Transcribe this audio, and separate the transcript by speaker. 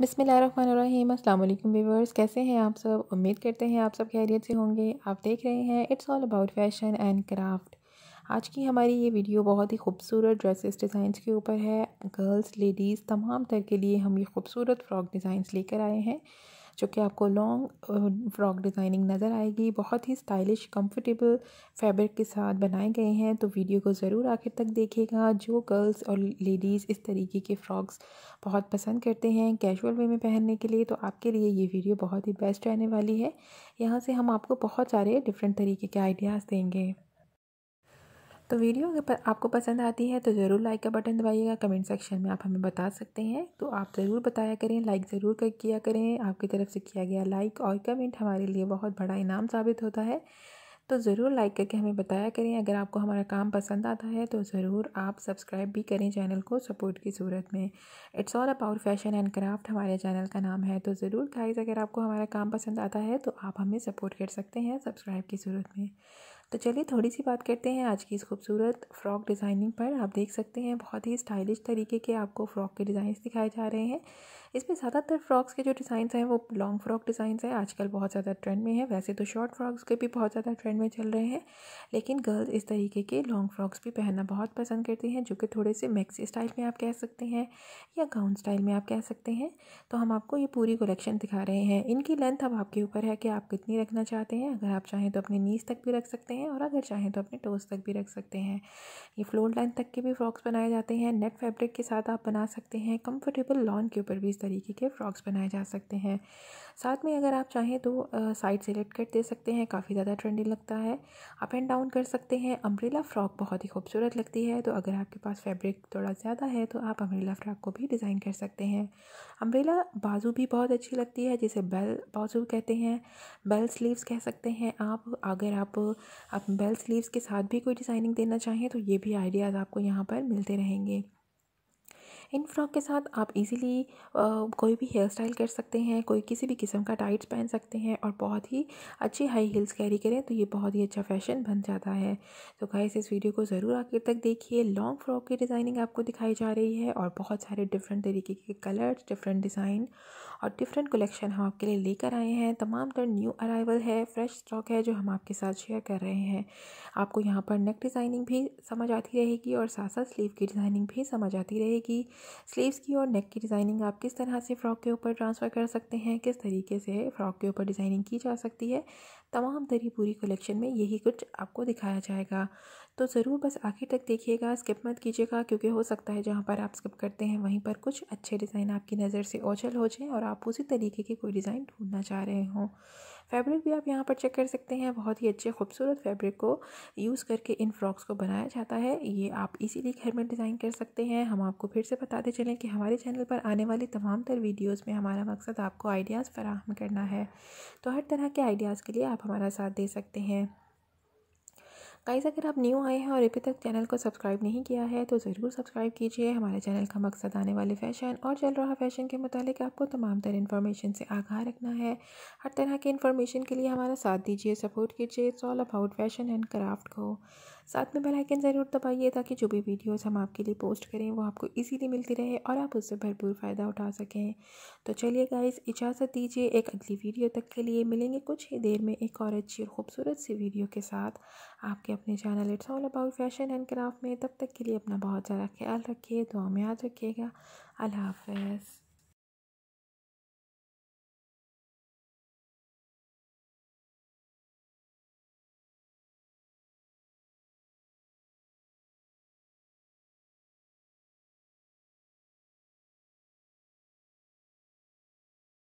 Speaker 1: बिसमीम अल्लाम व्यूवर्स कैसे हैं आप सब उम्मीद करते हैं आप सब खैरियत से होंगे आप देख रहे हैं it's all about fashion and craft आज की हमारी ये वीडियो बहुत ही खूबसूरत ड्रेसेस डिज़ाइंस के ऊपर है गर्ल्स लेडीज़ तमाम तरह के लिए हम ये खूबसूरत फ़्रॉक डिज़ाइंस लेकर आए हैं जो कि आपको लॉन्ग फ्रॉक डिज़ाइनिंग नज़र आएगी बहुत ही स्टाइलिश कंफर्टेबल फैब्रिक के साथ बनाए गए हैं तो वीडियो को ज़रूर आखिर तक देखिएगा जो गर्ल्स और लेडीज़ इस तरीके के फ़्रॉक्स बहुत पसंद करते हैं कैजुअल वे में पहनने के लिए तो आपके लिए ये वीडियो बहुत ही बेस्ट रहने वाली है यहाँ से हम आपको बहुत सारे डिफरेंट तरीके के आइडियाज़ देंगे तो वीडियो अगर आपको पसंद आती है तो ज़रूर लाइक का बटन दबाइएगा कमेंट सेक्शन में आप हमें बता सकते हैं तो आप ज़रूर बताया करें लाइक ज़रूर कर किया करें आपकी तरफ से किया गया लाइक और कमेंट हमारे लिए बहुत बड़ा इनाम साबित होता है तो ज़रूर लाइक करके हमें बताया करें अगर आपको हमारा काम पसंद आता है तो ज़रूर आप सब्सक्राइब भी करें चैनल को सपोर्ट की सूरत में it's all about fashion and craft हमारे चैनल का नाम है तो ज़रूर गाइस अगर आपको हमारा काम पसंद आता है तो आप हमें सपोर्ट कर सकते हैं सब्सक्राइब की सूरत में तो चलिए थोड़ी सी बात करते हैं आज की इस खूबसूरत फ्रॉक डिज़ाइनिंग पर आप देख सकते हैं बहुत ही स्टाइलिश तरीके के आपको फ्रॉक के डिज़ाइंस दिखाए जा रहे हैं इसमें ज़्यादातर फ्रॉक्स के जो डिज़ाइंस हैं वो लॉन्ग फ्रॉक डिज़ाइंस हैं आजकल बहुत ज़्यादा ट्रेंड में है वैसे तो शॉर्ट फ्रॉक्स के भी बहुत ज़्यादा ट्रेंड में चल रहे हैं लेकिन गर्ल्स इस तरीके के लॉन्ग फ्रॉक्स भी पहनना बहुत पसंद करती हैं जो कि थोड़े से मैक्सी स्टाइल में आप कह सकते हैं या गाउन स्टाइल में आप कह सकते हैं तो हम आपको ये पूरी कलेक्शन दिखा रहे हैं इनकी लेंथ अब आपके ऊपर है कि आप कितनी रखना चाहते हैं अगर आप चाहें तो अपने नीज तक भी रख सकते हैं हैं और अगर चाहें तो अपने टोज तक भी रख सकते हैं ये फ्लोर लाइन तक के भी फ्रॉक्स बनाए जाते हैं नेट फैब्रिक के साथ आप बना सकते हैं कंफर्टेबल लॉन के ऊपर भी इस तरीके के फ्रॉक्स बनाए जा सकते हैं साथ में अगर आप चाहें तो साइड से कट दे सकते हैं काफ़ी ज़्यादा ट्रेंडी लगता है अप एंड डाउन कर सकते हैं अम्ब्रेला फ्रॉक बहुत ही खूबसूरत लगती है तो अगर आपके पास फैब्रिक थोड़ा ज़्यादा है तो आप अम्ब्रेला फ्रॉक को भी डिज़ाइन कर सकते हैं अम्ब्रेला बाजू भी बहुत अच्छी लगती है जिसे बेल बाजू कहते हैं बेल स्लीव्स कह सकते हैं आप अगर आप आप बेल स्लीव्स के साथ भी कोई डिज़ाइनिंग देना चाहें तो ये भी आइडियाज़ आपको यहाँ पर मिलते रहेंगे इन फ्रॉक के साथ आप इजीली कोई भी हेयर स्टाइल कर सकते हैं कोई किसी भी किस्म का टाइट्स पहन सकते हैं और बहुत ही अच्छी हाई हील्स कैरी करें तो ये बहुत ही अच्छा फैशन बन जाता है तो गाइस इस वीडियो को ज़रूर आखिर तक देखिए लॉन्ग फ्रॉक की डिज़ाइनिंग आपको दिखाई जा रही है और बहुत सारे डिफरेंट तरीके के कलर्स डिफरेंट डिज़ाइन और डिफरेंट कलेक्शन हम आपके लिए लेकर आए हैं तमाम तर न्यू अराइवल है फ्रेश स्टॉक है जो हम आपके साथ शेयर कर रहे हैं आपको यहाँ पर नेक डिज़ाइनिंग भी समझ आती रहेगी और साथ साथ स्लीव की डिज़ाइनिंग भी समझ आती रहेगी स्लीव्स की और नेक की डिज़ाइनिंग आप किस तरह से फ़्रॉक के ऊपर ट्रांसफ़र कर सकते हैं किस तरीके से फ़्रॉक के ऊपर डिज़ाइनिंग की जा सकती है तमाम तरी पूरी कलेक्शन में यही कुछ आपको दिखाया जाएगा तो ज़रूर बस आखिर तक देखिएगा स्किप मत कीजिएगा क्योंकि हो सकता है जहाँ पर आप स्किप करते हैं वहीं पर कुछ अच्छे डिज़ाइन आपकी नज़र से ओझल हो जाएँ और आप उसी तरीके के कोई डिज़ाइन ढूंढना चाह रहे हों फैब्रिक भी आप यहाँ पर चेक कर सकते हैं बहुत ही अच्छे खूबसूरत फैब्रिक को यूज़ करके इन फ्रॉक्स को बनाया जाता है ये आप इजीली घर में डिज़ाइन कर सकते हैं हम आपको फिर से बताते चलें कि हमारे चैनल पर आने वाली तमाम तर वीडियोज़ में हमारा मकसद आपको आइडियाज़ फ़राहम करना है तो हर तरह के आइडियाज़ के लिए आप हमारा साथ दे सकते हैं गाइज़ अगर आप न्यू आए हैं और अभी तक चैनल को सब्सक्राइब नहीं किया है तो ज़रूर सब्सक्राइब कीजिए हमारे चैनल का मकसद आने वाले फ़ैशन और चल रहा फ़ैशन के मुतालिक आपको तमाम तरह इन्फॉर्मेशन से आगाह रखना है हर तरह के इन्फॉर्मेशन के लिए हमारा साथ दीजिए सपोर्ट कीजिए it's all about fashion and craft को साथ में बेल आइकन ज़रूर दबाइए ताकि जो भी वीडियोस हम आपके लिए पोस्ट करें वो आपको इजीली मिलती रहे और आप उससे भरपूर फ़ायदा उठा सकें तो चलिए गाइज इजाज़त दीजिए एक अगली वीडियो तक के लिए मिलेंगे कुछ ही देर में एक और अच्छी और ख़ूबसूरत सी वीडियो के साथ आपके अपने channel it's all about fashion and craft में तब तक के लिए अपना बहुत ज़्यादा ख्याल रखिए दुआ में याद रखिएगा अल्लाह हाफ